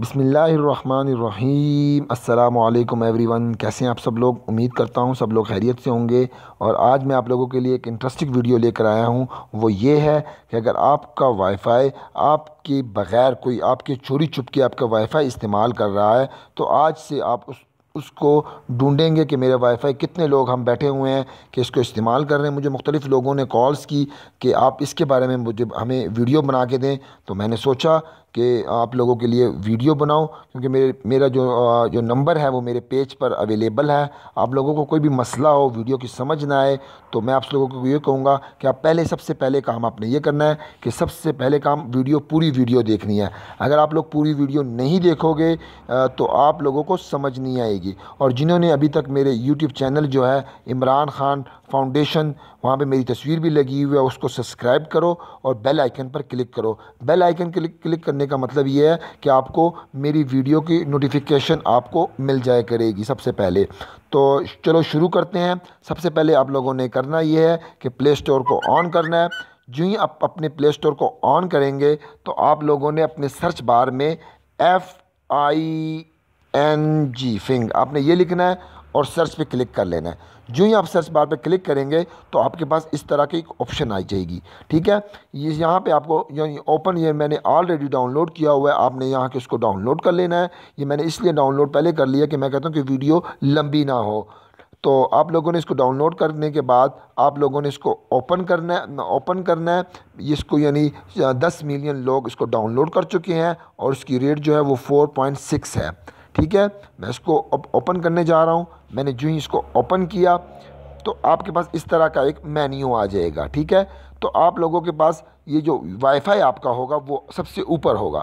بسم اللہ الرحمن الرحیم السلام علیکم ایوری ون کیسے ہیں آپ سب لوگ امید کرتا ہوں سب لوگ خیریت سے ہوں گے اور آج میں آپ لوگوں کے لیے ایک انٹرسٹنگ ویڈیو لے کر آیا ہوں وہ یہ ہے کہ اگر آپ کا وائی فائی آپ کے بغیر کوئی آپ کے چوری چھپ کے آپ کا وائی فائی استعمال کر رہا ہے تو آج سے آپ اس اس کو ڈھونڈیں گے کہ میرے وائی فائی کتنے لوگ ہم بیٹھے ہوئے ہیں کہ اس کو استعمال کر رہے ہیں مجھے مختلف لوگوں نے کالز کی کہ آپ اس کے بارے میں مجھے ہمیں ویڈیو بنا کے دیں تو میں نے سوچا کہ آپ لوگوں کے لیے ویڈیو بناؤں کیونکہ میرے میرا جو جو نمبر ہے وہ میرے پیج پر اویلیبل ہے آپ لوگوں کو کوئی بھی مسئلہ ہو ویڈیو کی سمجھ نہ آئے تو میں آپ لوگوں کو یہ کہوں گا کہ آپ پہلے سب سے پہلے کام آپ نے یہ کرنا ہے کہ سب سے پہلے کام ویڈیو پوری ویڈیو دیکھنی ہے اگر آپ لوگ پوری ویڈیو نہیں دیکھو گے تو آپ لوگوں کو سمجھ نہیں آئے گی اور جنہوں نے ابھی تک میرے یوٹیوب چینل جو ہے عمران خان فاؤنڈیشن وہاں پہ میری تصویر بھی لگی ہوئی ہے اس کو سبسکرائب کرو اور بیل آئیکن پر کلک کرو بیل آئیکن کلک کلک کرنے کرنے کا مطلب یہ ہے کہ آپ کو میری ویڈیو کی نوٹیفکیشن آپ کو مل جائے کرے گی سب سے پہلے تو چلو شروع کرتے ہیں سب سے پہلے آپ لوگوں نے کرنا یہ ہے کہ پلے اسٹور کو آن کرنا ہے جو ہی آپ اپنے پلے اسٹور کو آن کریں گے تو آپ لوگوں نے اپنے سرچ بار میں ایف آئی این جی فنگ آپ نے یہ لکھنا ہے اور سرچ پہ کلک کر لینا ہے جو ہی آپ سرچ بار پہ کلک کریں گے تو آپ کے پاس اس طرح کی ایک آپشن آئی جائے گی ٹھیک ہے یہ یہاں پہ آپ کو یعنی اوپن یہ میں نے آلریڈی ڈاؤن لوڈ کیا ہوا ہے آپ نے یہاں کے اس کو ڈاؤن لوڈ کر لینا ہے یہ میں نے اس لیے ڈاؤن لوڈ پہلے کر لیا کہ میں کہتا ہوں کہ ویڈیو لمبی نہ ہو تو آپ لوگوں نے اس کو ڈاؤن لوڈ کرنے کے بعد آپ لوگوں نے اس کو اوپن کرنا ہے اوپن کرنا ہے اس کو یعنی دس ملین لوگ اس کو ڈاؤن لوڈ کر چکے ہیں اور اس کی ریٹ جو ہے وہ فور پوائنٹ سکس ہے ٹھیک ہے میں اس کو اوپن کرنے جا رہا ہوں میں نے جو ہی اس کو اوپن کیا تو آپ کے پاس اس طرح کا ایک مینیو آ جائے گا ٹھیک ہے تو آپ لوگوں کے پاس یہ جو وائی فائی آپ کا ہوگا وہ سب سے اوپر ہوگا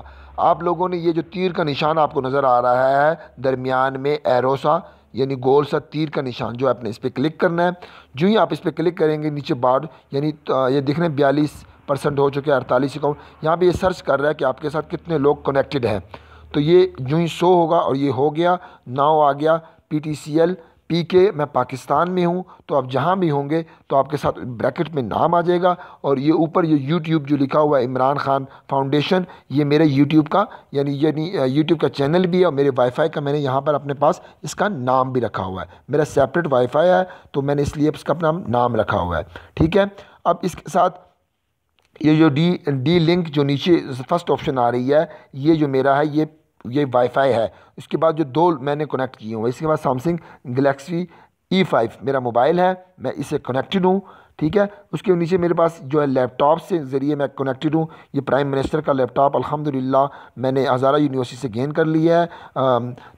آپ لوگوں نے یہ جو تیر کا نشان آپ کو نظر آ رہا ہے درمیان میں ایروسا یعنی گول سا تیر کا نشان جو آپ نے اس پہ کلک کرنا ہے جو ہی آپ اس پہ کلک کریں گے نیچے بار یعنی یہ دیکھ رہے ہیں بیالیس پرسنٹ ہو چکے اڑتالیس اکاؤنٹ یہاں پہ یہ سرچ کر رہا ہے کہ آپ کے ساتھ کتنے لوگ کنیکٹڈ ہیں تو یہ جو ہی سو ہوگا اور یہ ہو گیا ناؤ آ گیا P T C L P کے میں پاکستان میں ہوں تو آپ جہاں بھی ہوں گے تو آپ کے ساتھ بریکٹ میں نام آ جائے گا اور یہ اوپر یہ یوٹیوب جو لکھا ہوا ہے عمران خان فاؤنڈیشن یہ میرے یوٹیوب کا یعنی یعنی یوٹیوب کا چینل بھی ہے اور میرے وائی فائی کا میں نے یہاں پر اپنے پاس اس کا نام بھی رکھا ہوا ہے میرا سیپریٹ وائی فائی ہے تو میں نے اس لیے اس کا اپنا نام رکھا ہوا ہے ٹھیک ہے اب اس کے ساتھ یہ جو ڈی ڈی لنک جو نیچے فسٹ آپشن آ رہی ہے یہ جو میرا ہے یہ یہ وائی فائی ہے اس کے بعد جو دو میں نے کنیکٹ کیے ہوئے اس کے بعد سامسنگ گلیکسی ای فائیو میرا موبائل ہے میں اسے کنیکٹڈ ہوں ٹھیک ہے اس کے نیچے میرے پاس جو ہے لیپ ٹاپ سے ذریعے میں کنیکٹڈ ہوں یہ پرائم منسٹر کا لیپ ٹاپ الحمدللہ میں نے ہزارہ یونیورسٹی سے گین کر لیا ہے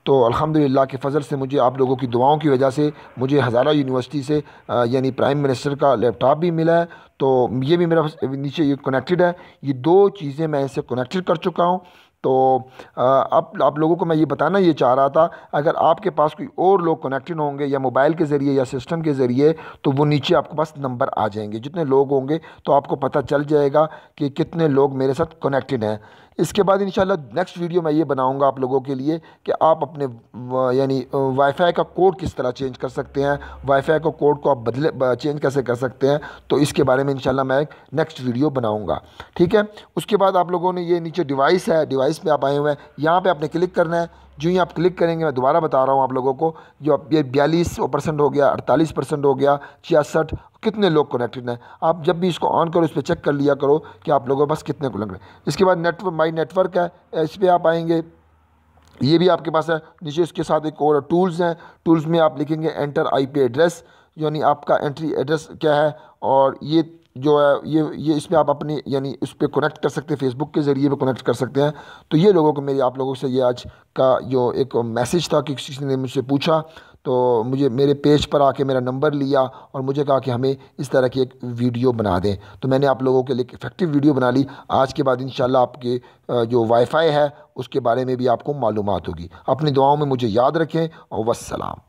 تو الحمدللہ کے فضل سے مجھے آپ لوگوں کی دعاؤں کی وجہ سے مجھے ہزارہ یونیورسٹی سے یعنی پرائم منسٹر کا لیپ ٹاپ بھی ملا ہے تو یہ بھی میرا نیچے یہ کنیکٹڈ ہے یہ دو چیزیں میں اسے کنیکٹڈ کر چکا ہوں تو اب آپ لوگوں کو میں یہ بتانا یہ چاہ رہا تھا اگر آپ کے پاس کوئی اور لوگ کنیکٹڈ ہوں گے یا موبائل کے ذریعے یا سسٹم کے ذریعے تو وہ نیچے آپ کے پاس نمبر آ جائیں گے جتنے لوگ ہوں گے تو آپ کو پتہ چل جائے گا کہ کتنے لوگ میرے ساتھ کنیکٹڈ ہیں اس کے بعد انشاءاللہ نیکسٹ ویڈیو میں یہ بناؤں گا آپ لوگوں کے لیے کہ آپ اپنے یعنی وائی فائی کا کوڈ کس طرح چینج کر سکتے ہیں وائی فائی کا کوڈ کو آپ بدلے چینج کیسے کر سکتے ہیں تو اس کے بارے میں انشاءاللہ میں ایک نیکسٹ ویڈیو بناؤں گا ٹھیک ہے اس کے بعد آپ لوگوں نے یہ نیچے ڈیوائس ہے ڈیوائس میں آپ آئے ہوئے ہیں یہاں پہ آپ نے کلک کرنا ہے جو ہی آپ کلک کریں گے میں دوبارہ بتا رہا ہوں آپ لوگوں کو جو یہ بیالیس پرسنٹ ہو گیا اڑتالیس پرسنٹ ہو گیا چھیاسٹھ کتنے لوگ کنیکٹڈ ہیں آپ جب بھی اس کو آن کرو اس پہ چیک کر لیا کرو کہ آپ لوگوں بس کتنے کو لگ رہے ہیں اس کے بعد نیٹورک مائی نیٹ ورک ہے اس پہ آپ آئیں گے یہ بھی آپ کے پاس ہے نیچے اس کے ساتھ ایک اور ٹولز ہیں ٹولز میں آپ لکھیں گے انٹر آئی پی ایڈریس یعنی آپ کا انٹری ایڈریس کیا ہے اور یہ جو ہے یہ یہ اس میں آپ اپنی یعنی اس پہ کنیکٹ کر سکتے ہیں فیس بک کے ذریعے بھی کنیکٹ کر سکتے ہیں تو یہ لوگوں کو میری آپ لوگوں سے یہ آج کا جو ایک میسیج تھا کہ کسی نے مجھ سے پوچھا تو مجھے میرے پیج پر آ کے میرا نمبر لیا اور مجھے کہا کہ ہمیں اس طرح کی ایک ویڈیو بنا دیں تو میں نے آپ لوگوں کے لیے ایک افیکٹو ویڈیو بنا لی آج کے بعد انشاءاللہ شاء آپ کے جو وائی فائی ہے اس کے بارے میں بھی آپ کو معلومات ہوگی اپنی دعاؤں میں مجھے یاد رکھیں اور وسلام